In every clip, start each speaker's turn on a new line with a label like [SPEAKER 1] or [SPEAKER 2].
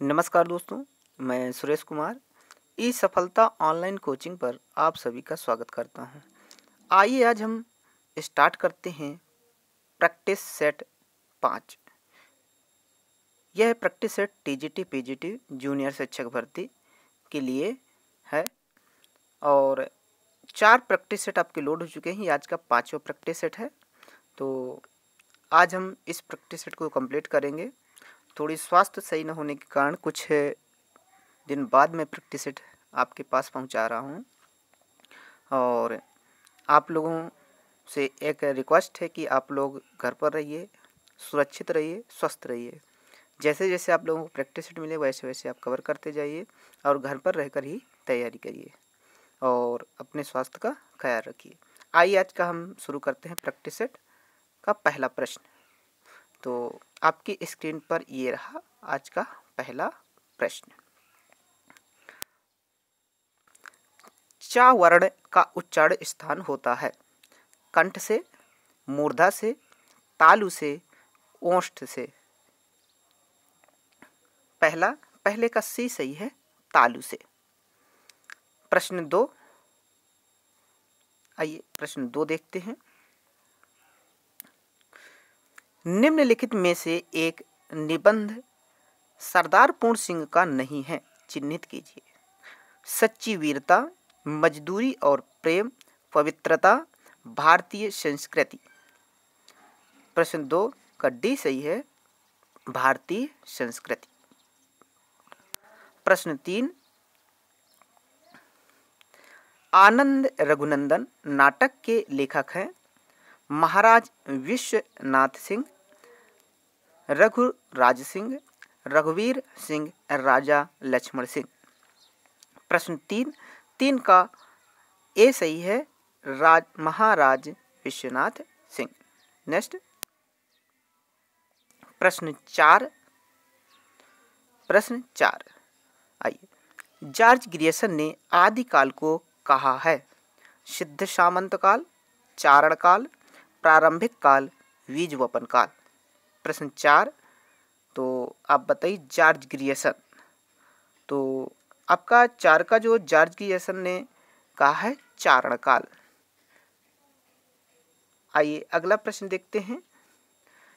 [SPEAKER 1] नमस्कार दोस्तों मैं सुरेश कुमार ई सफलता ऑनलाइन कोचिंग पर आप सभी का स्वागत करता हूं। आइए आज हम स्टार्ट करते हैं प्रैक्टिस सेट पाँच यह practice set TGT PGT junior शिक्षक भर्ती के लिए है और चार प्रैक्टिस सेट आपके लोड हो चुके हैं ये आज का पाँचवा प्रैक्टिस सेट है तो आज हम इस प्रैक्टिस सेट को कंप्लीट करेंगे थोड़ी स्वास्थ्य सही न होने के कारण कुछ दिन बाद में प्रैक्टिस सेट आपके पास पहुंचा रहा हूं और आप लोगों से एक रिक्वेस्ट है कि आप लोग घर पर रहिए सुरक्षित रहिए स्वस्थ रहिए जैसे जैसे आप लोगों को प्रैक्टिस सेट मिले वैसे वैसे आप कवर करते जाइए और घर पर रहकर ही तैयारी करिए और अपने स्वास्थ्य का ख्याल रखिए आइए आज का हम शुरू करते हैं प्रैक्टिस सेट का पहला प्रश्न तो आपकी स्क्रीन पर ये रहा आज का पहला प्रश्न चावर्ण का उच्चारण स्थान होता है कंठ से मूर्धा से तालु से ओष्ठ से पहला पहले का सी सही है तालु से प्रश्न दो आइए प्रश्न दो देखते हैं निम्नलिखित में से एक निबंध सरदार पूर्ण सिंह का नहीं है चिन्हित कीजिए सच्ची वीरता मजदूरी और प्रेम पवित्रता भारतीय संस्कृति प्रश्न दो का डी सही है भारतीय संस्कृति प्रश्न तीन आनंद रघुनंदन नाटक के लेखक हैं महाराज विश्वनाथ सिंह रघुराज सिंह रघुवीर सिंह राजा लक्ष्मण सिंह प्रश्न तीन तीन का ए सही है राज महाराज विश्वनाथ सिंह नेक्स्ट प्रश्न चार प्रश्न चार आइए जॉर्ज ग्रियसन ने आदिकाल को कहा है सिद्ध सामंत काल चारण काल प्रारंभिक काल बीज वपन काल प्रश्न चार तो आप बताइए जॉर्ज ग्रियसन तो आपका चार का जो जॉर्ज ग्रियसन ने कहा है चारण काल आइए अगला प्रश्न देखते हैं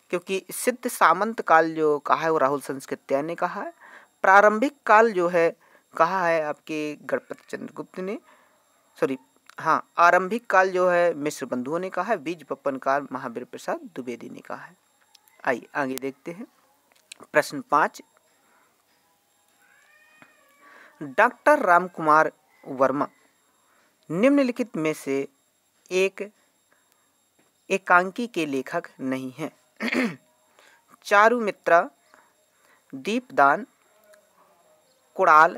[SPEAKER 1] क्योंकि सिद्ध सामंत काल जो कहा है वो राहुल संस्कृत्या ने कहा है प्रारंभिक काल जो है कहा है आपके गणपति चंद्रगुप्त ने सॉरी हाँ आरंभिक काल जो है मिश्र बंधुओं ने कहा है बीज पप्पन काल महावीर प्रसाद द्विवेदी ने कहा है आइए आगे देखते हैं प्रश्न पांच डॉक्टर रामकुमार वर्मा निम्नलिखित में से एक एकांकी के लेखक नहीं हैं चारु मित्रा दीपदान कुड़ाल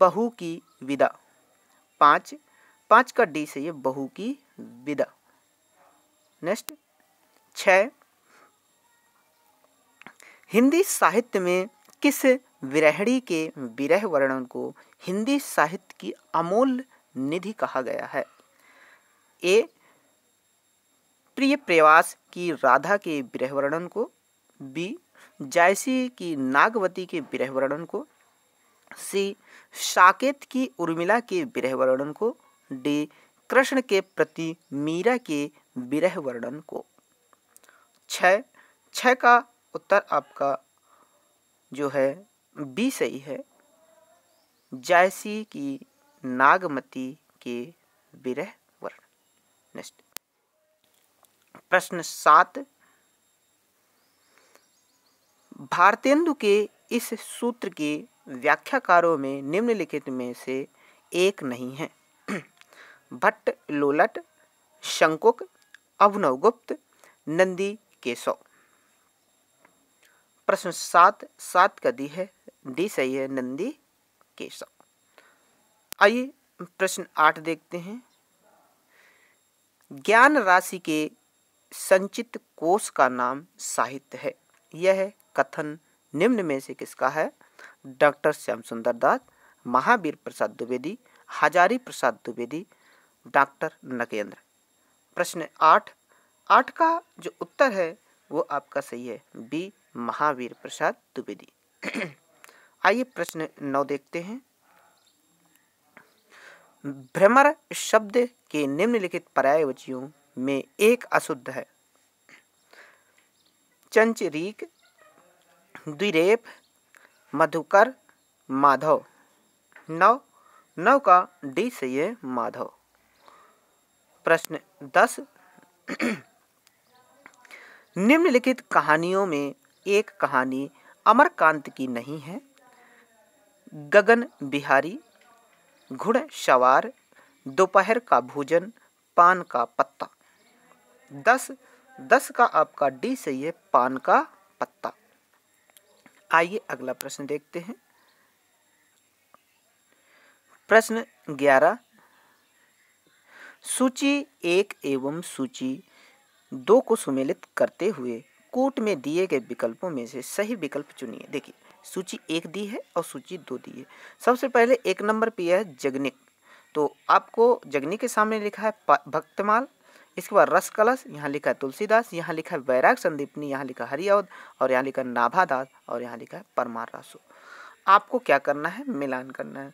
[SPEAKER 1] बहू की विदा पाँच पाँच का डी से ये बहु की विदा नेक्स्ट छ हिंदी साहित्य में किस विरहड़ी के विरह वर्णन को हिंदी साहित्य की अमूल निधि कहा गया है ए प्रिय प्रयास की राधा के विरह वर्णन को बी जायसी की नागवती के विरह वर्णन को सी साकेत की उर्मिला के विरह वर्णन को डी कृष्ण के प्रति मीरा के विरह वर्णन को छः छः का उत्तर आपका जो है बी सही है जायसी की नागमती के विरह वर्ण नेक्स्ट प्रश्न सात भारतेंदु के इस सूत्र के व्याख्याकारों में निम्नलिखित में से एक नहीं है भट्ट लोलट शंकुक अवनवगुप्त नंदी केशव प्रश्न सात सात का दी है डी सही है नंदी केशव आइए प्रश्न आठ देखते हैं ज्ञान राशि के संचित कोष का नाम साहित्य है यह कथन निम्न में से किसका है डॉक्टर श्याम सुंदर दास महावीर प्रसाद द्विवेदी हजारी प्रसाद द्विवेदी डॉक्टर नगेंद्र प्रश्न आठ आठ का जो उत्तर है वो आपका सही है बी महावीर प्रसाद द्विवेदी आइए प्रश्न नौ देखते हैं भ्रमर शब्द के निम्नलिखित पर्यायवचियों में एक अशुद्ध है चंचरीक द्विरेप मधुकर माधव नौ नौ का डी से ये माधव प्रश्न दस निम्नलिखित कहानियों में एक कहानी अमरकांत की नहीं है गगन बिहारी घुड़ सवार दोपहर का भोजन पान का पत्ता दस दस का आपका डी सही है पान का पत्ता आइए अगला प्रश्न देखते हैं प्रश्न ग्यारह सूची एक एवं सूची दो को सुमेलित करते हुए कोट में दिए गए विकल्पों में से सही विकल्प चुनिए देखिए सूची एक दी है और सूची दो दी है सबसे पहले एक नंबर पे है जगनिक तो आपको जगनिक के सामने लिखा है भक्तमाल इसके बाद रस कलश यहाँ लिखा है तुलसीदास यहाँ लिखा है वैराग संदीपनी यहाँ लिखा है हरिऔध और यहाँ लिखा है नाभादास और यहाँ लिखा है परमार रासो आपको क्या करना है मिलान करना है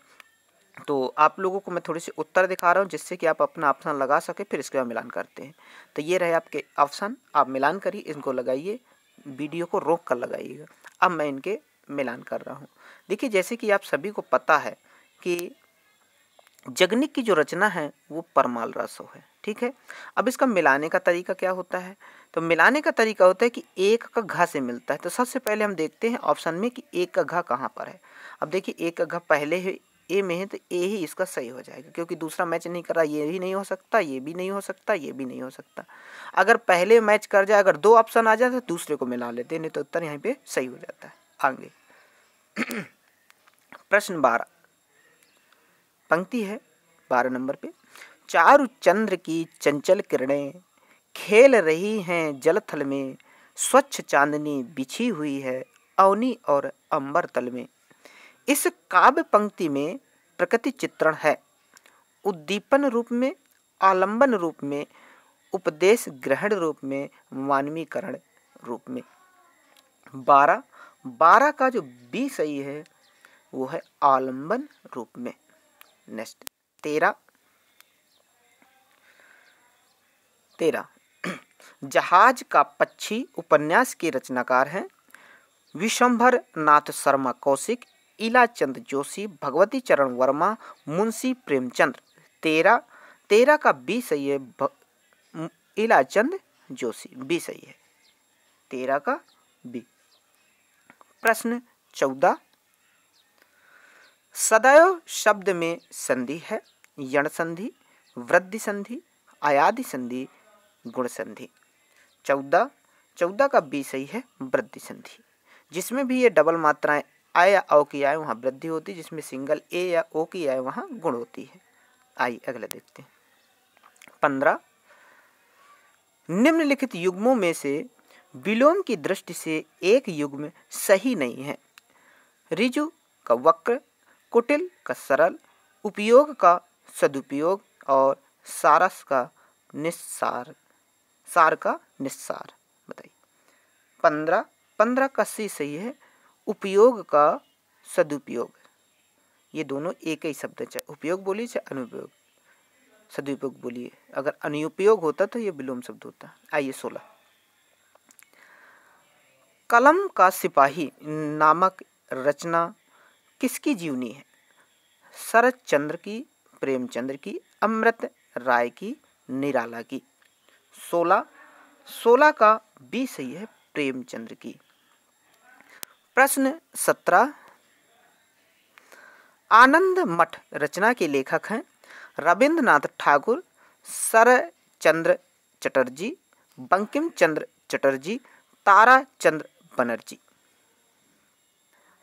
[SPEAKER 1] तो आप लोगों को मैं थोड़ी सी उत्तर दिखा रहा हूँ जिससे कि आप अपना ऑप्शन लगा सके फिर इसके बाद मिलान करते हैं तो ये रहे आपके ऑप्शन आप मिलान करिए इनको लगाइए वीडियो को रोक कर लगाइएगा अब मैं इनके मिलान कर रहा हूँ देखिए जैसे कि आप सभी को पता है कि जगनिक की जो रचना है वो परमाल रसो है ठीक है अब इसका मिलाने का तरीका क्या होता है तो मिलाने का तरीका होता है कि एक का घा से मिलता है तो सबसे पहले हम देखते हैं ऑप्शन में कि एक का घा कहाँ पर है अब देखिए एक का घा पहले ही ए में है तो ए ही इसका सही हो जाएगा क्योंकि दूसरा मैच नहीं कर रहा ये भी नहीं हो सकता ये भी नहीं हो सकता ये भी नहीं हो सकता अगर पहले मैच कर जाए अगर दो ऑप्शन आ जाए तो दूसरे को मिला लेते नहीं तो उत्तर यहाँ पे सही हो जाता है आगे प्रश्न बारह पंक्ति है बारह नंबर पे चारु चंद्र की चंचल किरणें खेल रही हैं जलथल में स्वच्छ चांदनी बिछी हुई है अवनी और अंबर तल में इस काव्य पंक्ति में प्रकृति चित्रण है उद्दीपन रूप में आलंबन रूप में उपदेश ग्रहण रूप में मानवीकरण रूप में बारह बारह का जो बी सही है वो है आलंबन रूप में नेक्स्ट तेरह तेरह जहाज का पक्षी उपन्यास के रचनाकार हैं विशंभर नाथ शर्मा कौशिक इलाचंद जोशी भगवती चरण वर्मा मुंशी प्रेमचंद तेरह तेरह का बी सही है भ... इलाचंद जोशी बी सही है तेरह का बी प्रश्न चौदह सदैव शब्द में संधि है यण संधि वृद्धि संधि आयादि संधि गुण संधि चौदह चौदह का बी सही है वृद्धि संधि जिसमें भी ये डबल मात्राएं आ या ओ की आए वहाँ वृद्धि होती है जिसमें सिंगल ए या ओ की आए वहाँ गुण होती है आइए अगला देखते हैं पंद्रह निम्नलिखित युग्मों में से विलोम की दृष्टि से एक युग्म सही नहीं है रिजु का वक्र कुटिल का सरल उपयोग का सदुपयोग और सारस का निस्सार सार का निस्सार बताइए पंद्रह पंद्रह का सी सही है उपयोग का सदुपयोग ये दोनों एक ही शब्द है चाहे उपयोग बोलिए चाहे अनुपयोग सदुपयोग बोलिए अगर अनुपयोग होता तो ये विलोम शब्द होता आइए सोलह कलम का सिपाही नामक रचना किसकी जीवनी है शरद चंद्र की प्रेमचंद्र की अमृत राय की निराला की सोलह सोलह का बी सही है प्रेमचंद्र की प्रश्न सत्रह आनंद मठ रचना के लेखक हैं रविंद्रनाथ ठाकुर सरचंद्र चटर्जी बंकिम चंद्र चटर्जी तारा चंद्र बनर्जी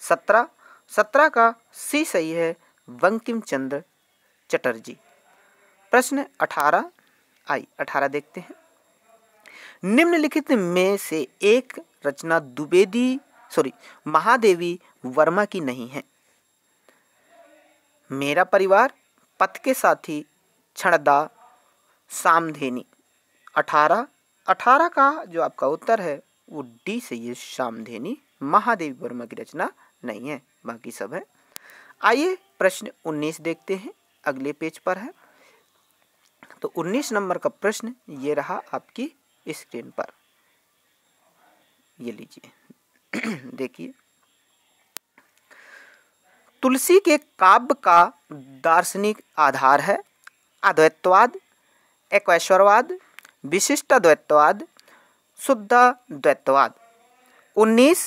[SPEAKER 1] सत्रह सत्रह का सी सही है बंकिम चंद्र चटर्जी प्रश्न अठारह आई अठारह देखते हैं निम्नलिखित में से एक रचना द्विवेदी सॉरी महादेवी वर्मा की नहीं है मेरा परिवार पथ के साथी क्षणदा सामधेनी अठारह अठारह का जो आपका उत्तर है वो डी से ये सामधेनी महादेवी वर्मा की रचना नहीं है बाकी सब है आइए प्रश्न उन्नीस देखते हैं अगले पेज पर है तो उन्नीस नंबर का प्रश्न ये रहा आपकी स्क्रीन पर ये लीजिए देखिए तुलसी के काव्य का दार्शनिक आधार है अद्वैतवाद एक्वेश्वरवाद विशिष्ट द्वैतवाद शुद्ध द्वैतवाद 19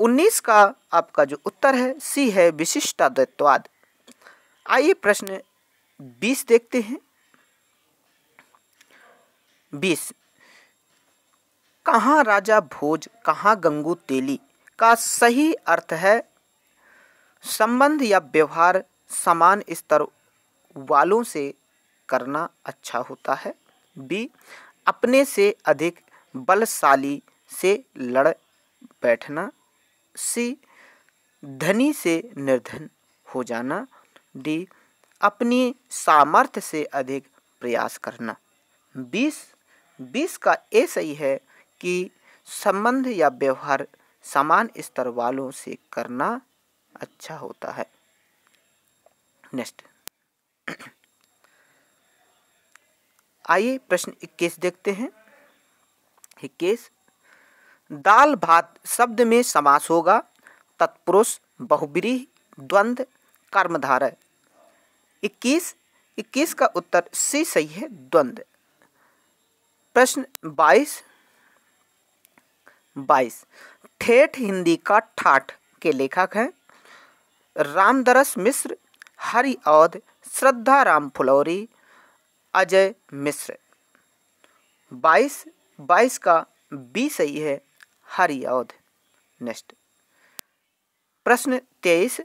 [SPEAKER 1] 19 का आपका जो उत्तर है सी है विशिष्ट द्वैतवाद आइए प्रश्न 20 देखते हैं 20 कहाँ राजा भोज कहाँ गंगू तेली का सही अर्थ है संबंध या व्यवहार समान स्तर वालों से करना अच्छा होता है बी अपने से अधिक बलशाली से लड़ बैठना सी धनी से निर्धन हो जाना डी अपनी सामर्थ्य से अधिक प्रयास करना बीस बीस का ए सही है कि संबंध या व्यवहार समान स्तर वालों से करना अच्छा होता है नेक्स्ट आइए प्रश्न इक्कीस देखते हैं इक्कीस दाल भात शब्द में समास होगा तत्पुरुष बहुब्रीह द्वंद कर्मधारय इक्कीस इक्कीस का उत्तर सी सही है द्वंद्व प्रश्न बाईस बाईस ठेठ हिंदी का ठाठ के लेखक हैं रामदरस मिश्र हरि औध श्रद्धा राम फुलौरी अजय मिश्र बाईस बाईस का बी सही है हरि औध नेक्स्ट प्रश्न तेईस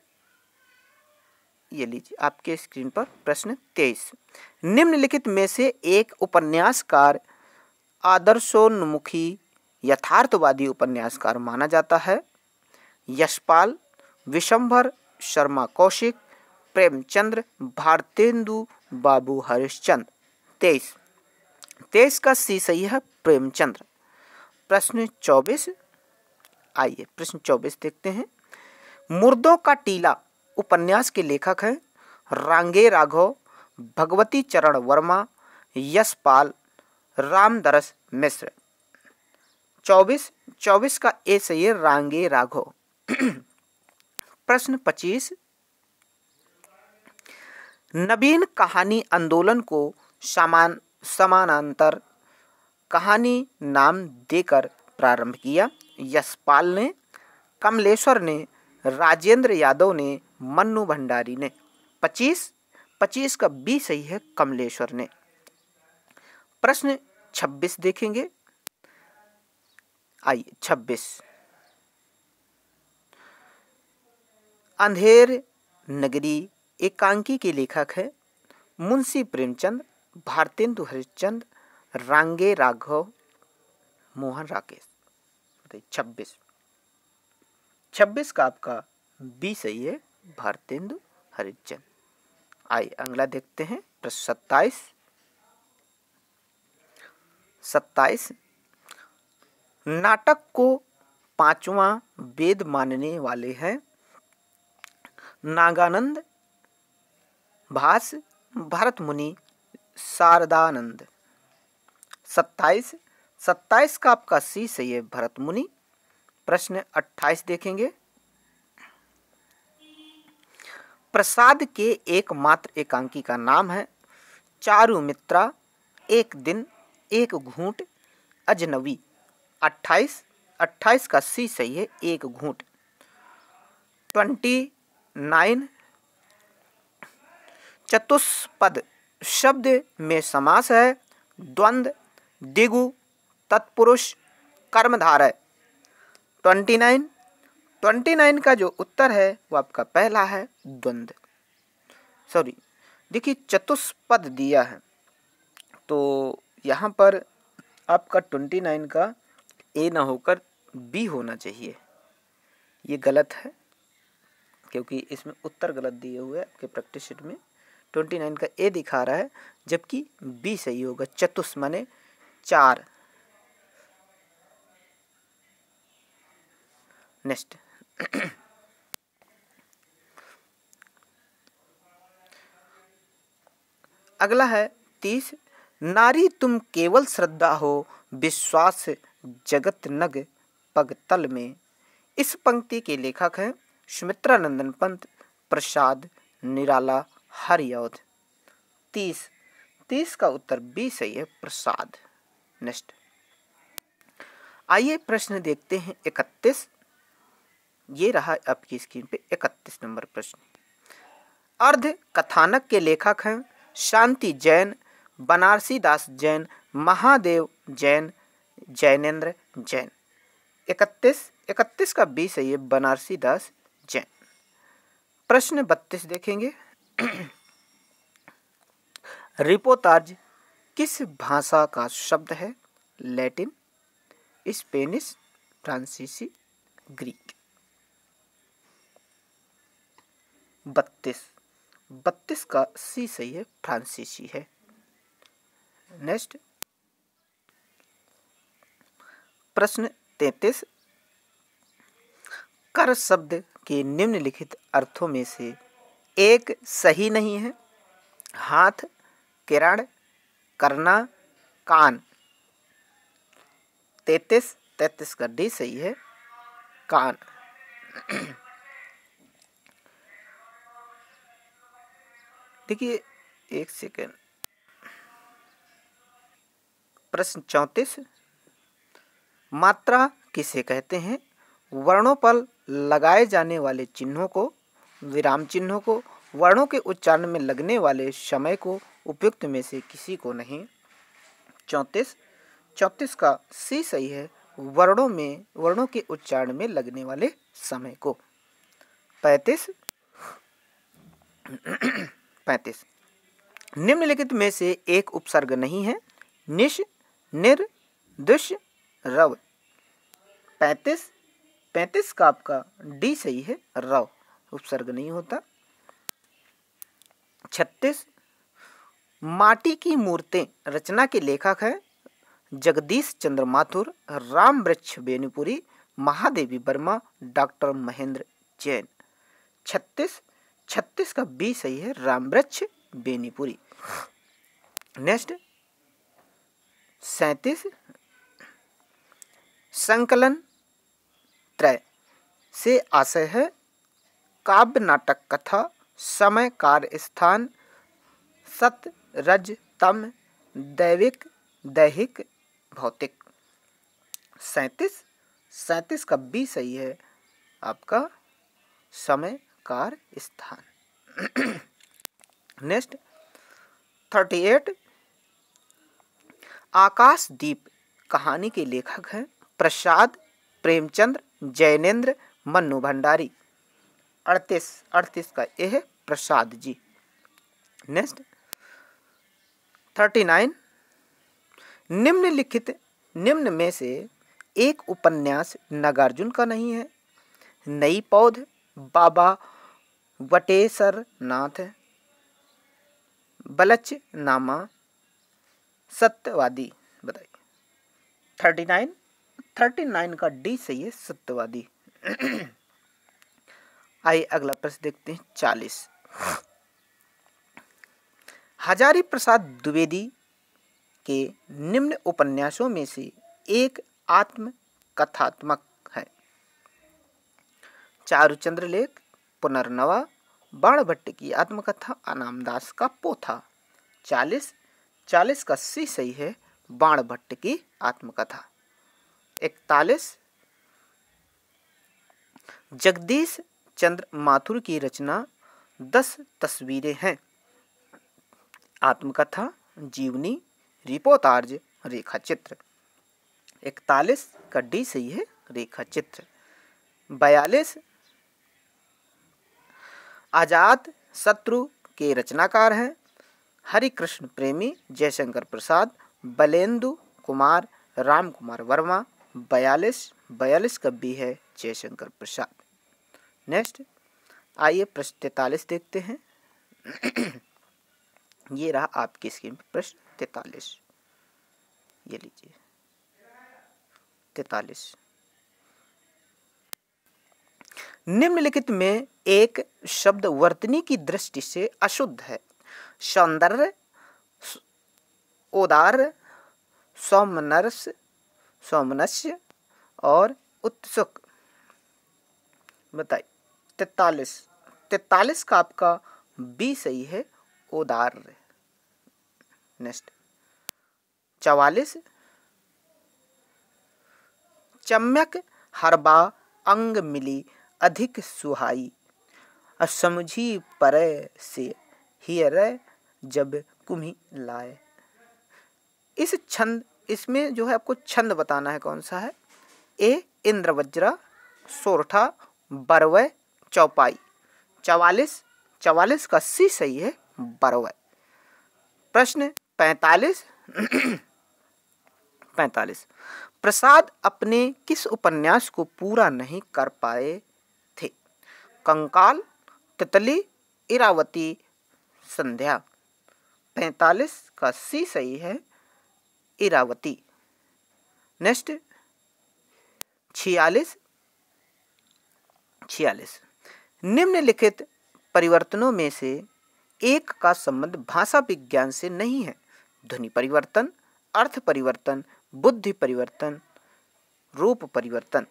[SPEAKER 1] ये लीजिए आपके स्क्रीन पर प्रश्न तेईस निम्नलिखित में से एक उपन्यासकार आदर्शोन्मुखी यथार्थवादी उपन्यासकार माना जाता है यशपाल विशंभर शर्मा कौशिक प्रेमचंद्र भारतेंदु बाबू हरिश्चंद तेईस तेईस का सी सही है प्रेमचंद्र प्रश्न चौबीस आइए प्रश्न चौबीस देखते हैं मुर्दों का टीला उपन्यास के लेखक हैं रांगे राघव भगवती चरण वर्मा यशपाल रामदरस मिश्र चौबीस चौबीस का ए सही है रांगे राघो प्रश्न पच्चीस नवीन कहानी आंदोलन को समान समानांतर कहानी नाम देकर प्रारंभ किया यशपाल ने कमलेश्वर ने राजेंद्र यादव ने मन्नू भंडारी ने पच्चीस पच्चीस का बी सही है कमलेश्वर ने प्रश्न छब्बीस देखेंगे आइए छब्बीस अंधेर नगरी एकांकी के लेखक है मुंशी प्रेमचंद भारतेंदु हरिश्चंद रांगे राघव मोहन राकेश छब्बीस छब्बीस का आपका बी सही है भारतेंदु हरिश्चंद आइए अगला देखते हैं प्रश्न सत्ताईस सत्ताईस नाटक को पांचवा वेद मानने वाले हैं नागानंद भास भारत मुनि शारदानंद सत्ताईस सत्ताईस का आपका सी सही है भरत मुनि प्रश्न अट्ठाईस देखेंगे प्रसाद के एकमात्र एकांकी का नाम है चारु मित्रा एक दिन एक घूट अजनबी अट्ठाईस अट्ठाईस का सी सही है एक घूट ट्वेंटी नाइन चतुष्पद शब्द में समास है द्वंद दिगु तत्पुरुष कर्मधार है ट्वेंटी नाइन ट्वेंटी नाइन का जो उत्तर है वो आपका पहला है द्वंद सॉरी देखिए चतुष्पद दिया है तो यहाँ पर आपका ट्वेंटी नाइन का ए ना होकर बी होना चाहिए ये गलत है क्योंकि इसमें उत्तर गलत दिए हुए हैं आपके प्रैक्टिस शीट में ट्वेंटी नाइन का ए दिखा रहा है जबकि बी सही होगा चतुष माने चार नेक्स्ट अगला है तीस नारी तुम केवल श्रद्धा हो विश्वास जगत नग पगतल में इस पंक्ति के लेखक हैं सुमित्रानंदन पंत प्रसाद निराला हरियौध तीस तीस का उत्तर बी सही है प्रसाद नेक्स्ट आइए प्रश्न देखते हैं इकतीस ये रहा आपकी स्क्रीन पे इकतीस नंबर प्रश्न अर्ध कथानक के लेखक हैं शांति जैन बनारसी दास जैन महादेव जैन जैनेन्द्र जैन इकतीस इकतीस का बीस है ये बनारसी दास जैन प्रश्न बत्तीस देखेंगे रिपोतार्ज किस भाषा का शब्द है लैटिन स्पेनिश फ्रांसीसी ग्रीक बत्तीस बत्तीस का सी सही है फ्रांसीसी है नेक्स्ट प्रश्न तैतीस कर शब्द के निम्नलिखित अर्थों में से एक सही नहीं है हाथ किरण करना कान तैतीस तैतीस का डी सही है कान देखिए एक सेकेंड प्रश्न चौंतीस मात्रा किसे कहते हैं वर्णों पर लगाए जाने वाले चिन्हों को विराम चिन्हों को वर्णों के उच्चारण में लगने वाले समय को उपयुक्त में से किसी को नहीं चौंतीस चौंतीस का सी सही है वर्णों में वर्णों के उच्चारण में लगने वाले समय को पैंतीस पैंतीस निम्नलिखित में से एक उपसर्ग नहीं है निश निर दुष रव पैंतीस पैंतीस का आपका डी सही है रव उपसर्ग नहीं होता छत्तीस माटी की मूर्तें रचना के लेखक हैं जगदीश चंद्र माथुर राम वृक्ष बेनीपुरी महादेवी वर्मा डॉक्टर महेंद्र जैन छत्तीस छत्तीस का बी सही है राम वृक्ष बेनीपुरी नेक्स्ट सैतीस संकलन त्रय से आशय है काव्य नाटक कथा समय कार्य स्थान सत रज तम दैविक दैहिक भौतिक सैंतीस सैंतीस का बी सही है आपका समय कार्य स्थान नेक्स्ट थर्टी एट आकाशदीप कहानी के लेखक हैं प्रसाद प्रेमचंद्र जैनेन्द्र मनु भंडारी अड़तीस अड़तीस का ये है Prasad ji next thirty nine निम्नलिखित निम्न में से एक उपन्यास नागार्जुन का नहीं है नई पौध बाबा वटेसर नाथ बलच नामा सत्यवादी बताइए थर्टी नाइन थर्टी नाइन का डी सही है सत्यवादी आइए अगला प्रश्न देखते हैं चालीस हजारी प्रसाद द्विवेदी के निम्न उपन्यासों में से एक आत्म कथात्मक है चारुचंद्र लेख पुनर्नवा भट्ट की आत्मकथा अनामदास का पोथा चालीस चालीस का सी सही है बाण भट्ट की आत्मकथा इकतालीस जगदीश चंद्र माथुर की रचना दस तस्वीरें हैं आत्मकथा जीवनी रिपोतार्ज रेखा चित्र इकतालीस का डी सही है रेखा चित्र बयालीस आजाद शत्रु के रचनाकार हैं हरिकृष्ण प्रेमी जयशंकर प्रसाद बलेंदु कुमार राम कुमार वर्मा बयालीस बयालीस का भी है जयशंकर प्रसाद नेक्स्ट आइए प्रश्न तैतालीस देखते हैं ये रहा आपकी स्क्रीन प्रश्न तैतालीस ये लीजिए तैतालीस निम्नलिखित में एक शब्द वर्तनी की दृष्टि से अशुद्ध है सौंदर्य उदार सौमनर्स सौमनस्य और उत्सुक बताइए तैतालीस तैतालीस का आपका बी सही है उदार नेक्स्ट चवालीस चम्यक हरबा अंग मिली अधिक सुहाई असमझी पर से हियर जब कुम्ही लाए इस छंद इसमें जो है आपको छंद बताना है कौन सा है ए इंद्र वज्र सोरठा बरव चौपाई चवालीस चवालीस का सी सही है बरव प्रश्न पैतालीस पैतालीस प्रसाद अपने किस उपन्यास को पूरा नहीं कर पाए थे कंकाल तितली इरावती संध्या पैंतालीस का सी सही है इरावती नेक्स्ट छियालीस छियालीस निम्नलिखित परिवर्तनों में से एक का संबंध भाषा विज्ञान से नहीं है ध्वनि परिवर्तन अर्थ परिवर्तन बुद्धि परिवर्तन रूप परिवर्तन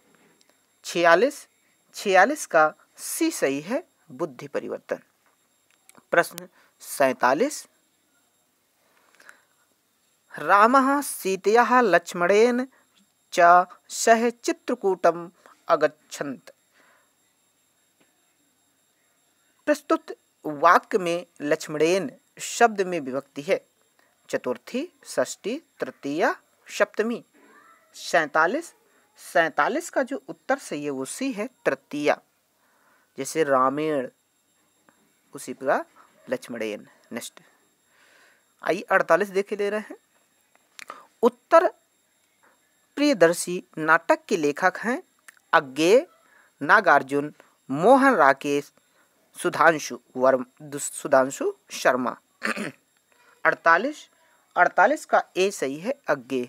[SPEAKER 1] छियालीस छियालीस का सी सही है बुद्धि परिवर्तन प्रश्न सैतालीस राम सीतया लक्ष्मणेन च सह अगछंत प्रस्तुत वाक्य में लक्ष्मणेन शब्द में विभक्ति है चतुर्थी षष्टी तृतीया सप्तमी सैतालीस सैतालीस का जो उत्तर सही है वो सी है तृतीया जैसे रामेण उसी प्रकार लक्ष्मणेन नेक्स्ट आइए अड़तालीस देखे ले रहे हैं उत्तर प्रियदर्शी नाटक के लेखक हैं अज्ञे नागार्जुन मोहन राकेश सुधांशु वर्म सुधांशु शर्मा अड़तालीस अड़तालीस का ए सही है अज्ञे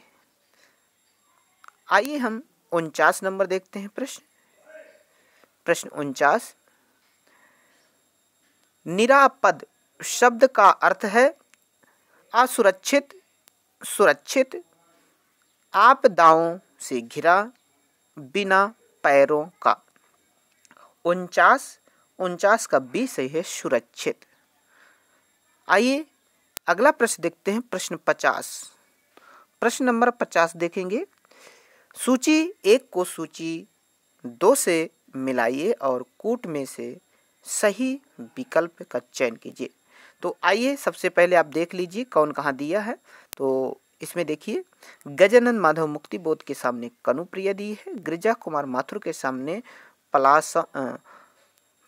[SPEAKER 1] आइए हम उनचास नंबर देखते हैं प्रश्न प्रश्न उनचास निरापद शब्द का अर्थ है असुरक्षित सुरक्षित आपदाओं से घिरा बिना पैरों का उनचास उनचास का बी सही है सुरक्षित आइए अगला प्रश्न देखते हैं प्रश्न पचास प्रश्न नंबर पचास देखेंगे सूची एक को सूची दो से मिलाइए और कूट में से सही विकल्प का चयन कीजिए तो आइए सबसे पहले आप देख लीजिए कौन कहाँ दिया है तो इसमें देखिए गजानन माधव मुक्ति बोध के सामने कनुप्रिया दी है गिरिजा कुमार माथुर के सामने पला स,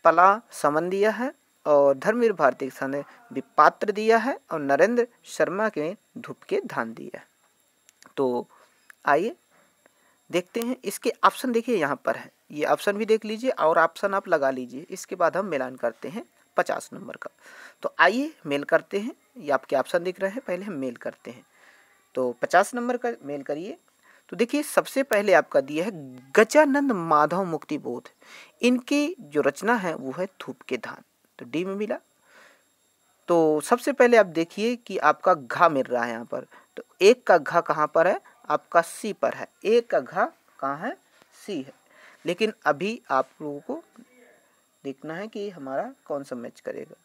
[SPEAKER 1] पला समन दिया है और धर्मवीर भारती के सामने विपात्र दिया है और नरेंद्र शर्मा के धूप के धान दिया है तो आइए देखते हैं इसके ऑप्शन देखिए यहाँ पर है ये ऑप्शन भी देख लीजिए और ऑप्शन आप लगा लीजिए इसके बाद हम मिलान करते हैं पचास नंबर का तो आइए मेल करते हैं ये आपके ऑप्शन दिख रहे हैं पहले हम मेल करते हैं तो पचास नंबर का मेल करिए तो देखिए सबसे पहले आपका दिया है गजानंद माधव मुक्ति बोध इनकी जो रचना है वो है धूप के धान तो डी में मिला तो सबसे पहले आप देखिए कि आपका घा मिल रहा है यहाँ पर तो एक का घा कहाँ पर है आपका सी पर है एक का घा कहाँ है सी है लेकिन अभी आप लोगों को देखना है कि हमारा कौन सा मैच करेगा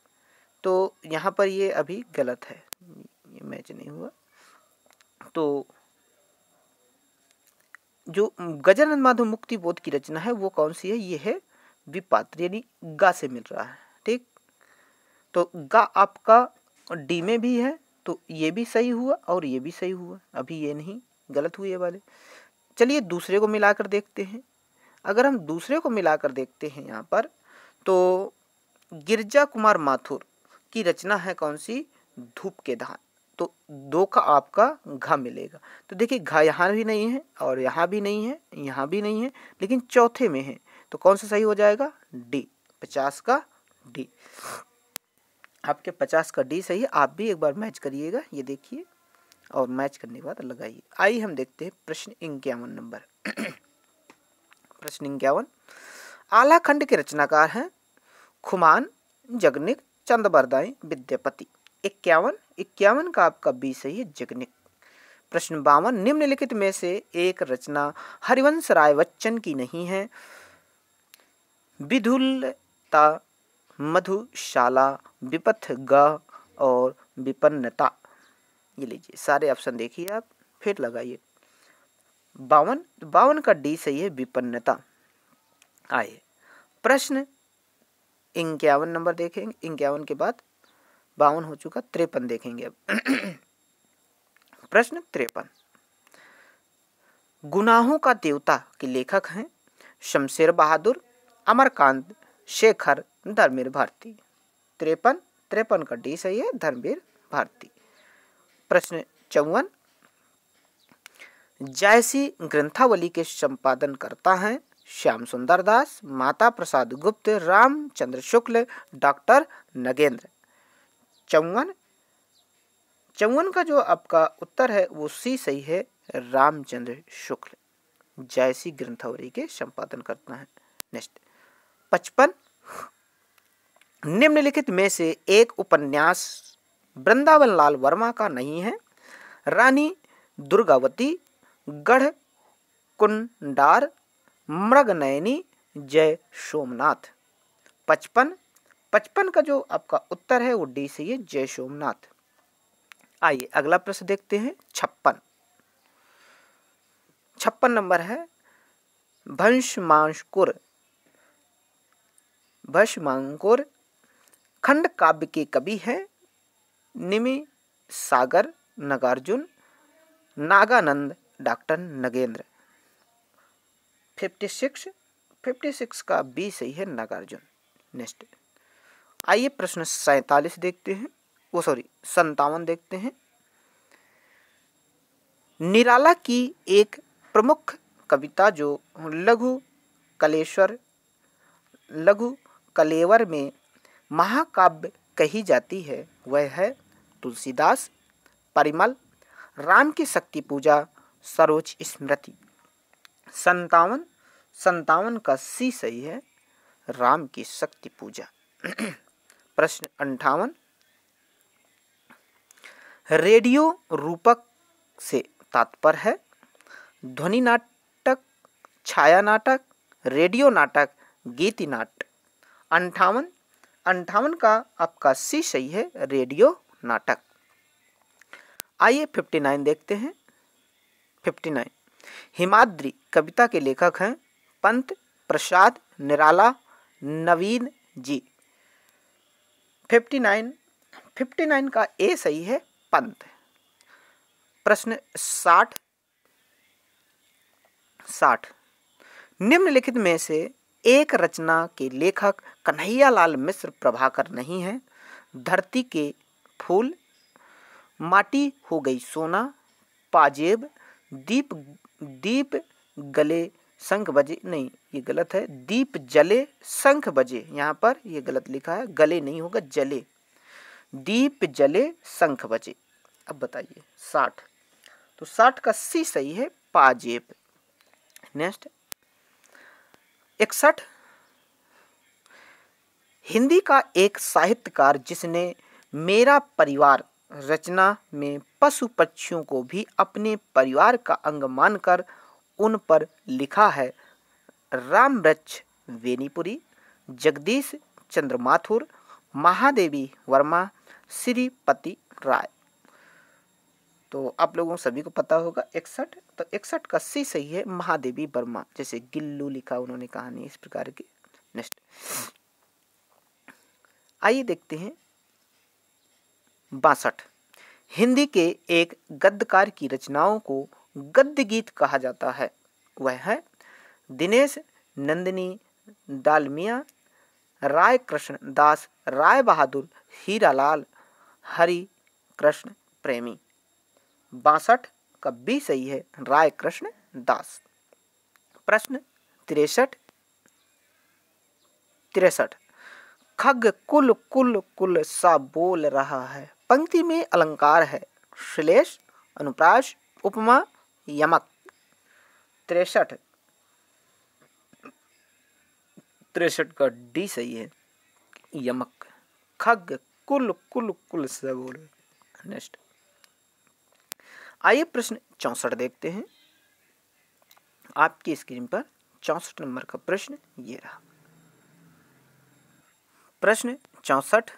[SPEAKER 1] तो यहाँ पर ये अभी गलत है ये मैच नहीं हुआ तो जो गजानंद माधव मुक्ति बोध की रचना है वो कौन सी है ये है विपात्र यानी गा से मिल रहा है ठीक तो गा आपका डी में भी है तो ये भी सही हुआ और ये भी सही हुआ अभी ये नहीं गलत हुए वाले चलिए दूसरे को मिलाकर देखते हैं अगर हम दूसरे को मिलाकर देखते हैं यहाँ पर तो गिरजा कुमार माथुर की रचना है कौन सी धूप के धान तो दो का आपका घा मिलेगा तो देखिए घा यहाँ भी नहीं है और यहाँ भी नहीं है यहाँ भी नहीं है लेकिन चौथे में है तो कौन सा सही हो जाएगा डी पचास का डी आपके पचास का डी सही है आप भी एक बार मैच करिएगा ये देखिए और मैच करने के बाद लगाइए आइए हम देखते हैं प्रश्न इक्यावन नंबर प्रश्न इक्यावन आला खंड के रचनाकार हैं खुमान जगनिक चंदबरदाई विद्यापति इक्यावन इक्यावन का आपका बी सही है जगनिक प्रश्न बावन निम्नलिखित में से एक रचना हरिवंश राय बच्चन की नहीं है विधुलता मधुशाला विपथ ग और विपन्नता ये लीजिए सारे ऑप्शन देखिए आप फिर लगाइए बावन बावन का डी सही है विपन्नता आइए प्रश्न इक्यावन नंबर देखेंगे इक्यावन के बाद बावन हो चुका त्रेपन देखेंगे अब प्रश्न त्रेपन गुनाहों का देवता के लेखक हैं शमशेर बहादुर अमरकांत शेखर धर्मवीर भारती त्रेपन त्रेपन का डी सही है धर्मवीर भारती प्रश्न चौवन जायसी ग्रंथावली के संपादन करता है श्याम सुंदर दास माता प्रसाद गुप्त रामचंद्र शुक्ल डॉक्टर नगेंद्र चौवन चौवन का जो आपका उत्तर है वो सी सही है रामचंद्र शुक्ल जैसी ग्रंथावरी के संपादन करता है नेक्स्ट पचपन निम्नलिखित में से एक उपन्यास वृंदावन लाल वर्मा का नहीं है रानी दुर्गावती गढ़ कुंडार नयनी जय सोमनाथ पचपन पचपन का जो आपका उत्तर है वो डी से है जय सोमनाथ आइए अगला प्रश्न देखते हैं छप्पन छप्पन नंबर है भंशमांशकुर भंशमांकुर खंड काव्य के कवि हैं निमि सागर Nagarjun Nagananda doctor Nagendra fifty six fifty six का बी सही है नागार्जुन नेक्स्ट आइए प्रश्न सैतालीस देखते हैं वो सॉरी संतावन देखते हैं निराला की एक प्रमुख कविता जो लघु कलेश्वर लघु कलेवर में महाकाव्य कही जाती है वह है तुलसीदास परिमल राम की शक्ति पूजा सरोज स्मृति संतावन संतावन का सी सही है राम की शक्ति पूजा प्रश्न अंठावन रेडियो रूपक से तात्पर है ध्वनि नाटक छाया नाटक रेडियो नाटक गीति नाट अंठावन अंठावन का आपका सी सही है रेडियो नाटक आइए फिफ्टी नाइन देखते हैं फिफ्टी नाइन हिमाद्री कविता के लेखक हैं Pant Prasad Nirala Naveen ji fifty nine fifty nine का ए सही है पंत प्रश्न साठ साठ निम्नलिखित में से एक रचना के लेखक कन्हैयालाल मिश्र प्रभाकर नहीं है धरती के फूल माटी हो गई सोना पाजेब दीप दीप गले शंख बजे नहीं ये गलत है दीप जले शंख बजे यहाँ पर ये गलत लिखा है गले नहीं होगा जले दीप जले शंख बजे अब बताइए साठ तो साठ का सी सही है पाजेब नेक्स्ट इकसठ हिंदी का एक साहित्यकार जिसने मेरा परिवार रचना में पशु पक्षियों को भी अपने परिवार का अंग मानकर उन पर लिखा है राम वृक्ष वेनीपुरी जगदीश चंद्र माथुर महादेवी वर्मा श्रीपति राय तो आप लोगों सभी को पता होगा इकसठ तो इकसठ का सी सही है महादेवी वर्मा जैसे गिल्लू लिखा उन्होंने कहानी इस प्रकार की नेक्स्ट आइए देखते हैं बासठ हिंदी के एक गद्यकार की रचनाओं को गद्य गीत कहा जाता है वह है दिनेश नंदिनी दालमिया राय कृष्ण दास राय बहादुर हीरालाल हरि कृष्ण प्रेमी बासठ का भी सही है राय कृष्ण दास प्रश्न तिरसठ तिरसठ खग कुल कुल कुल सा बोल रहा है पंक्ति में अलंकार है श्लेष अनुप्राश उपमा यमक त्रेसठ त्रेसठ का डी सही है यमक खग कुल कुल कुल नेक्स्ट आइए प्रश्न चौसठ देखते हैं आपकी स्क्रीन पर चौसठ नंबर का प्रश्न ये रहा प्रश्न चौसठ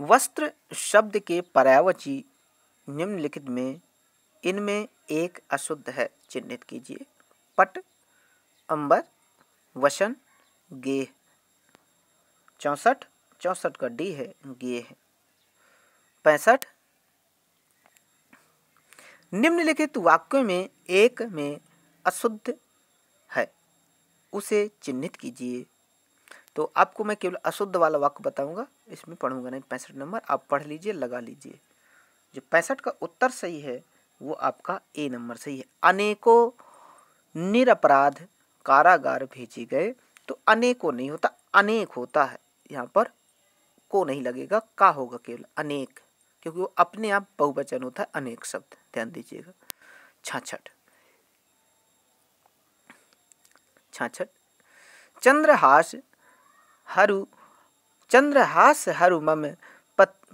[SPEAKER 1] वस्त्र शब्द के पर्यावची निम्नलिखित में इनमें एक अशुद्ध है चिन्हित कीजिए पट अंबर वसन गेह चौंसठ चौंसठ का डी है गेह पैंसठ निम्नलिखित वाक्यों में एक में अशुद्ध है उसे चिन्हित कीजिए तो आपको मैं केवल अशुद्ध वाला वाक्य बताऊंगा इसमें पढ़ूंगा नहीं पैंसठ नंबर आप पढ़ लीजिए लगा लीजिए जो पैंसठ का उत्तर सही है वो आपका ए नंबर सही है अनेकों निरपराध कारागार भेजे गए तो अनेकों नहीं होता अनेक होता है यहाँ पर को नहीं लगेगा का होगा केवल अनेक क्योंकि वो अपने आप बहुवचन होता है अनेक शब्द ध्यान दीजिएगा छाछठ छाछठ चंद्रहास हरु चंद्रहास हरु मम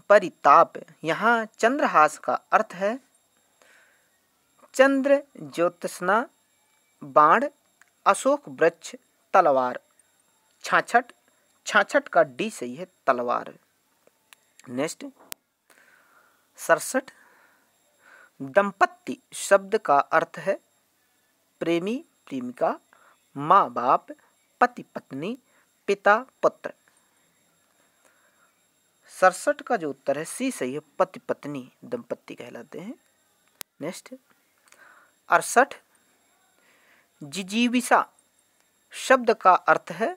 [SPEAKER 1] परिताप यहाँ चंद्रहास का अर्थ है चंद्र ज्योत्सना बाण अशोक वृक्ष तलवार छाछट छाछट का डी सही है तलवार नेक्स्ट सड़सठ दंपत्ति शब्द का अर्थ है प्रेमी प्रेमिका माँ बाप पति पत्नी पिता पुत्र सड़सठ का जो उत्तर है सी सही है पति पत्नी दंपत्ति कहलाते हैं नेक्स्ट अड़सठ जिजीविसा शब्द का अर्थ है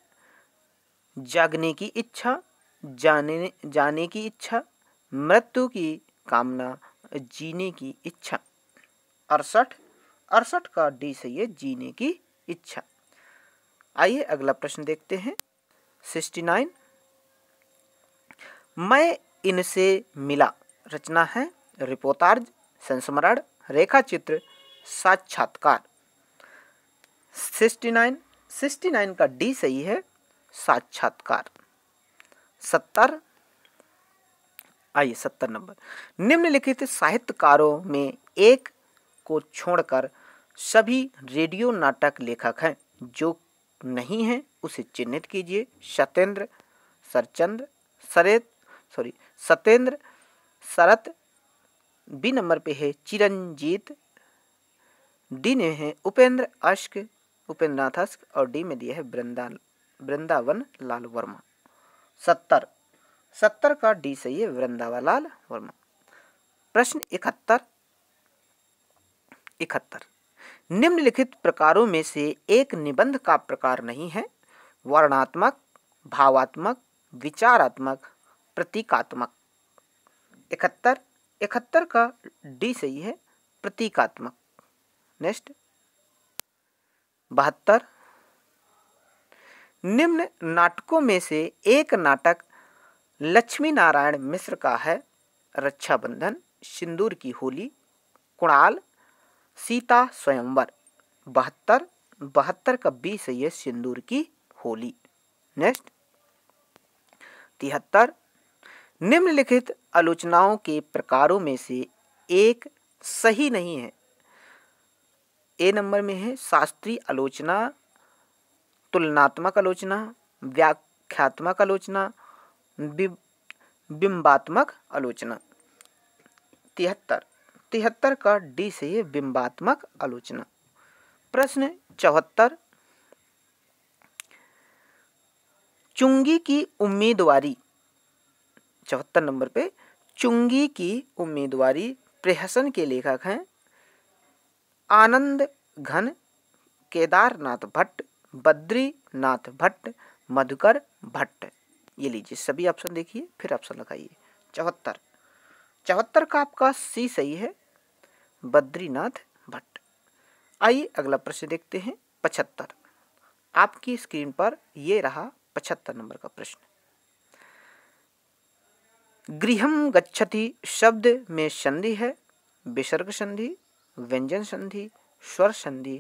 [SPEAKER 1] जागने की इच्छा जाने जाने की इच्छा मृत्यु की कामना जीने की इच्छा अड़सठ अड़सठ का डी सही है जीने की इच्छा आइए अगला प्रश्न देखते हैं सिक्सटी मैं इनसे मिला रचना है रिपोर्टार्ज संस्मरण रेखा चित्र साक्षात्कार 69 69 का डी सही है साक्षात्कार 70 आइए सत्तर नंबर निम्नलिखित साहित्यकारों में एक को छोड़कर सभी रेडियो नाटक लेखक हैं जो नहीं है उसे चिन्हित कीजिए सत्येंद्र सरचंद सरेत sorry Satyendra Sharat B number पे है चिरंजीत डी ने है उपेंद्र अश्क उपेंद्रनाथ अश्क और डी में दिया है वृंदा वृंदावन लाल वर्मा सत्तर सत्तर का डी सही है वृंदावन लाल वर्मा प्रश्न इकहत्तर इकहत्तर निम्नलिखित प्रकारों में से एक निबंध का प्रकार नहीं है वर्णात्मक भावात्मक विचारात्मक प्रतीकात्मक इकहत्तर इकहत्तर का डी सही है प्रतीकात्मक नेक्स्ट बहत्तर निम्न नाटकों में से एक नाटक लक्ष्मी नारायण मिश्र का है रक्षाबंधन सिंदूर की होली कुणाल सीता स्वयंवर बहत्तर बहत्तर का बीस है ये सिंदूर की होली नेक्स्ट तिहत्तर निम्नलिखित आलोचनाओं के प्रकारों में से एक सही नहीं है ए नंबर में है शास्त्रीय आलोचना तुलनात्मक आलोचना व्याख्यात्मक आलोचना बिंबात्मक आलोचना तिहत्तर तिहत्तर का डी से ये बिंबात्मक आलोचना प्रश्न चौहत्तर चुंगी की उम्मीदवारी चौहत्तर नंबर पे चुंगी की उम्मीदवारी प्रहसन के लेखक हैं आनंद घन केदारनाथ भट्ट बद्रीनाथ भट्ट मधुकर भट्ट ये लीजिए सभी ऑप्शन देखिए फिर ऑप्शन लगाइए चौहत्तर चौहत्तर का आपका सी सही है बद्रीनाथ भट्ट आइए अगला प्रश्न देखते हैं पचहत्तर आपकी स्क्रीन पर यह रहा पचहत्तर नंबर का प्रश्न गृह गच्छति शब्द में संधि है विसर्ग संधि व्यंजन संधि स्वर संधि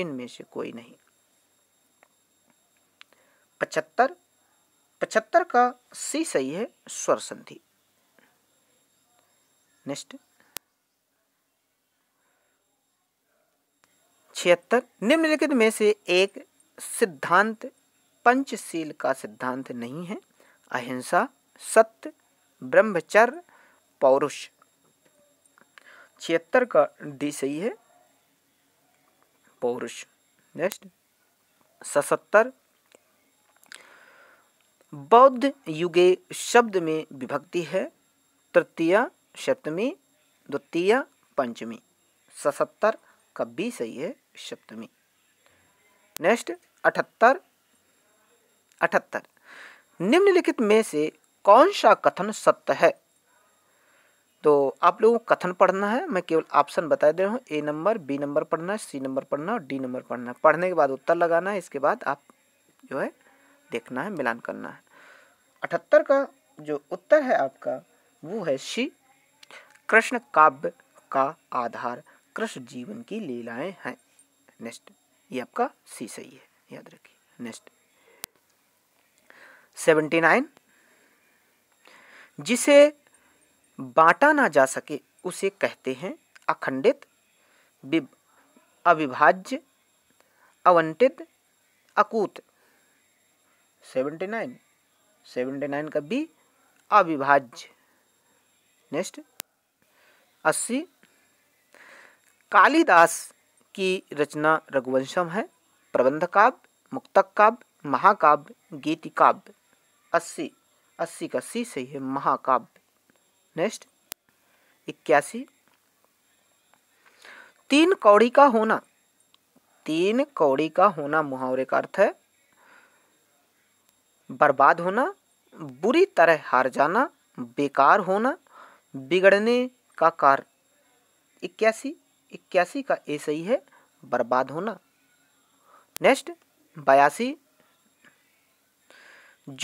[SPEAKER 1] इनमें से कोई नहीं पचहत्तर पचहत्तर का सी सही है स्वर संधि नेक्स्ट छिहत्तर निम्नलिखित में से एक सिद्धांत पंचशील का सिद्धांत नहीं है अहिंसा सत्य ब्रह्मचर्य पौरुष छिहत्तर का डी सही है पौरुष नेक्स्ट सतहत्तर बौद्ध युगे शब्द में विभक्ति है तृतीय सप्तमी द्वितीय पंचमी सतहत्तर का बी सही है सप्तमी नेक्स्ट अठहत्तर अठहत्तर निम्नलिखित में से कौन सा कथन सत्य है तो आप लोगों को कथन पढ़ना है मैं केवल ऑप्शन बता दे रहा हूँ ए नंबर बी नंबर पढ़ना है सी नंबर पढ़ना है और डी नंबर पढ़ना है पढ़ने के बाद उत्तर लगाना है इसके बाद आप जो है देखना है मिलान करना है अठहत्तर का जो उत्तर है आपका वो है सी कृष्ण काव्य का आधार कृष्ण जीवन की लीलाएं हैं नेक्स्ट ये आपका सी सही है याद रखिए नेक्स्ट सेवेंटी नाइन जिसे बांटा ना जा सके उसे कहते हैं अखंडित अविभाज्य अवंटित अकूत सेवेंटी नाइन सेवेंटी नाइन का बी अविभाज्य नेक्स्ट अस्सी कालिदास की रचना रघुवंशम है प्रबंध काव्य मुक्तक काव्य महाकाव्य गीति काव्य अस्सी अस्सी का सी सही है महाकाव्य नेक्स्ट इक्यासी तीन कौड़ी का होना तीन कौड़ी का होना मुहावरे का अर्थ है बर्बाद होना बुरी तरह हार जाना बेकार होना बिगड़ने का कार इक्यासी इक्यासी का ए सही है बर्बाद होना नेक्स्ट बयासी